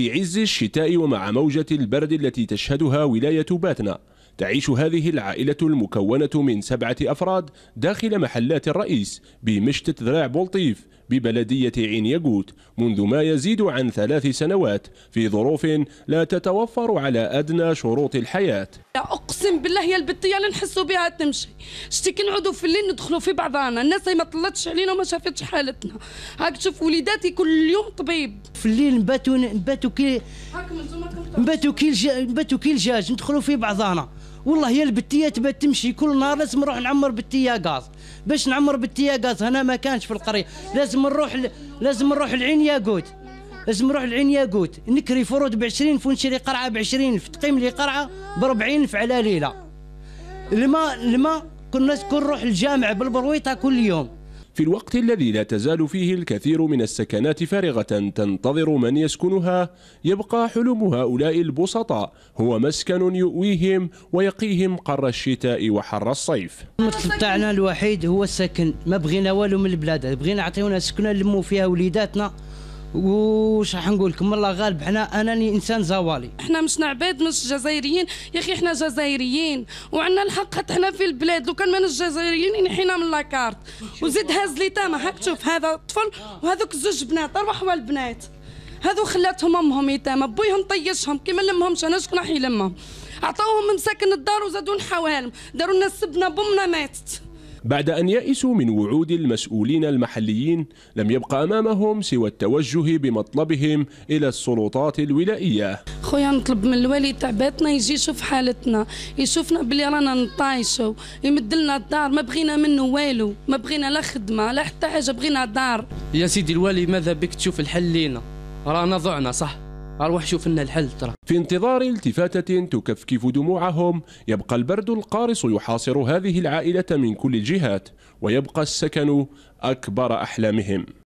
في عز الشتاء ومع موجة البرد التي تشهدها ولاية باتنا تعيش هذه العائلة المكونة من سبعة أفراد داخل محلات الرئيس بمشتة ذراع بولطيف ببلدية عين يقوت منذ ما يزيد عن ثلاث سنوات في ظروف لا تتوفر على أدنى شروط الحياة أقسم بالله هي البطية اللي نحسوا بها تمشي شتي كي في الليل ندخلوا في بعضنا الناس ما طلتش علينا وما شافتش حالتنا هاك تشوف وليداتي كل يوم طبيب في الليل نباتوا نباتوا كي نباتوا كي نباتوا كي الجاج ندخلوا في بعضنا والله هي البتيه تبات تمشي كل نهار لازم نروح نعمر بتيه غاز باش نعمر بتيه غاز هنا ما كانش في القريه لازم نروح ل... لازم نروح العين ياقوت لازم نروح العين ياقوت نكري فرود ب 20 الف ونشري قرعه ب 20 الف تقيم لي قرعه ب 40 الف على ليله الماء الماء كنا نروح الجامع بالبرويطه كل يوم في الوقت الذي لا تزال فيه الكثير من السكنات فارغة تنتظر من يسكنها يبقى حلم هؤلاء البسطاء هو مسكن يؤويهم ويقيهم قر الشتاء وحر الصيف المطلب تاعنا الوحيد هو السكن ما بغينا والو من البلاد بغينا عطيونا سكنة نلموا فيها وليداتنا وش راح نقول لكم الله غالب حنا اناني انسان زوالي احنا مشنا عباد مش جزائريين يا اخي احنا جزائريين وعندنا الحق حتى حنا في البلاد لو كان ماناش جزائريين نحينا من لاكارت وزيد هاز لي تما هاك تشوف هذا طفل وهذوك زوج بنات اربع البنات هذو خلاتهم امهم يتامى بويهم طيشهم كي ما لمهمش انا شكون راح يلمهم عطاوهم مساكن الدار وزادوا حوالهم داروا لنا سبنا بمنا ماتت بعد أن يئسوا من وعود المسؤولين المحليين لم يبقى أمامهم سوى التوجه بمطلبهم إلى السلطات الولائية خويا نطلب من الوالي تاع بيتنا يجي يشوف حالتنا يشوفنا بلي رانا نطايشو يمدلنا الدار ما بغينا منه والو ما بغينا لا خدمة لا حتى حاجة بغينا دار يا سيدي الوالي ماذا بك تشوف الحل لينا رانا ضعنا صح اروح شوف لنا الحل ترى في انتظار التفاتة تكفكف دموعهم يبقى البرد القارص يحاصر هذه العائلة من كل الجهات ويبقى السكن أكبر أحلامهم